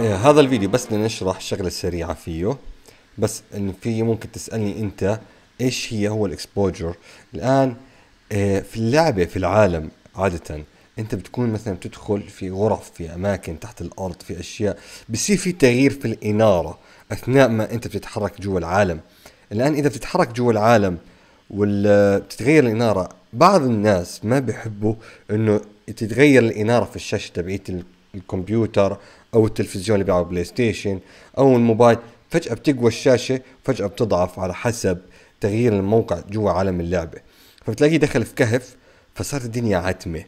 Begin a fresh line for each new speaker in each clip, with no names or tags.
آه،
هذا الفيديو بس بدنا نشرح شغله سريعه فيه بس ان في ممكن تسالني انت ايش هي هو الاكسبوجر الان آه، في اللعبه في العالم عاده انت بتكون مثلا بتدخل في غرف في اماكن تحت الارض في اشياء بصير في تغيير في الاناره اثناء ما انت بتتحرك جوا العالم الان اذا بتتحرك جوا العالم وتتغير آه، بتتغير الاناره بعض الناس ما بيحبوا انه تتغير الاناره في الشاشه تبعيه الكمبيوتر او التلفزيون اللي بيلعب بلاي ستيشن او الموبايل فجاه بتقوى الشاشه فجاه بتضعف على حسب تغيير الموقع جوا عالم اللعبه فبتلاقيه دخل في كهف فصارت الدنيا عتمه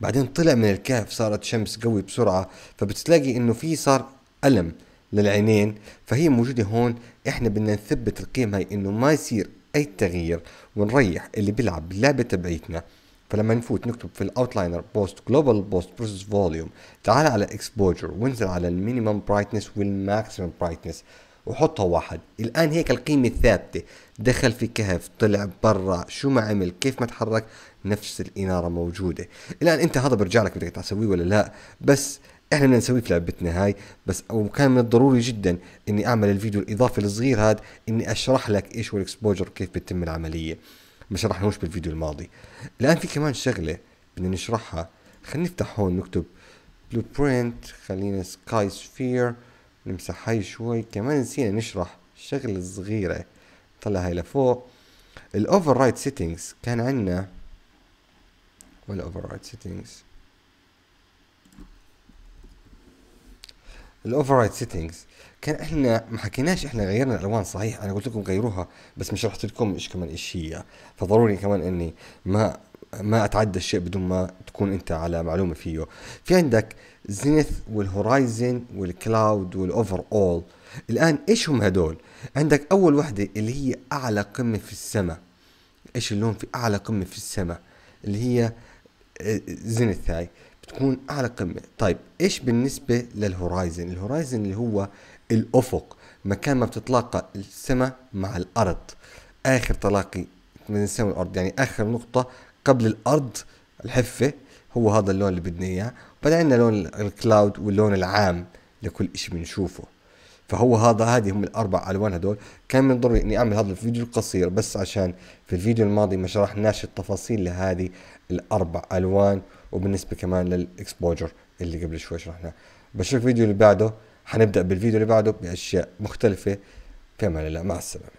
بعدين طلع من الكهف صارت شمس قوي بسرعه فبتلاقي انه في صار الم للعينين فهي موجوده هون احنا بدنا نثبت القيم هاي انه ما يصير اي تغيير ونريح اللي بيلعب باللعبه تبعيتنا فلما نفوت نكتب في الاوتلاينر بوست جلوبال بوست بروسيس فوليوم تعال على اكسبوجر وانزل على المينيمم برايتنس والماكسيمم برايتنس وحطها واحد الان هيك القيمة الثابتة دخل في كهف طلع برا شو ما عمل كيف ما تحرك نفس الانارة موجودة الان انت هذا برجع لك بدك تسويه ولا لا بس احنا بدنا نسويه في لعبتنا هاي بس وكان من الضروري جدا اني اعمل الفيديو الاضافي الصغير هذا اني اشرح لك ايش هو الاكسبوجر وكيف بتتم العمليه ما شرحناهوش بالفيديو الماضي الان في كمان شغله بدنا نشرحها خلينا نفتح هون نكتب بلو برينت خلينا سكاي سفير نمسح هاي شوي كمان نسينا نشرح شغله صغيره نطلع هاي لفوق الاوفر رايت سيتنجز كان عندنا ولا اوفر رايت سيتنجز الاوفر سيتنجز كان احنا ما حكيناش احنا غيرنا الالوان صحيح انا قلت لكم غيروها بس مش رحت لكم ايش كمان ايش هي فضروري كمان اني ما ما اتعدى الشيء بدون ما تكون انت على معلومه فيه في عندك زينث والهورايزن والكلاود والاوفر اول الان ايش هم هدول عندك اول وحده اللي هي اعلى قمه في السماء ايش اللون في اعلى قمه في السماء اللي هي زينث آه، هاي تكون اعلى قمه طيب ايش بالنسبه للهورايزن الهورايزن اللي هو الافق مكان ما بتتلاقى السماء مع الارض اخر تلاقي من السماء والارض يعني اخر نقطه قبل الارض الحفه هو هذا اللون اللي بدنا اياه بعدين عندنا لون الكلاود واللون العام لكل شيء بنشوفه فهو هذا هذه هم الاربع الوان هدول كان من ضروري اني اعمل هذا الفيديو القصير بس عشان في الفيديو الماضي ما شرحناش التفاصيل لهذه الاربع الوان وبالنسبه كمان للاكسبوجر اللي قبل شوي شرحناه بشوف الفيديو اللي بعده حنبدا بالفيديو اللي بعده باشياء مختلفه في امان الله مع السلامه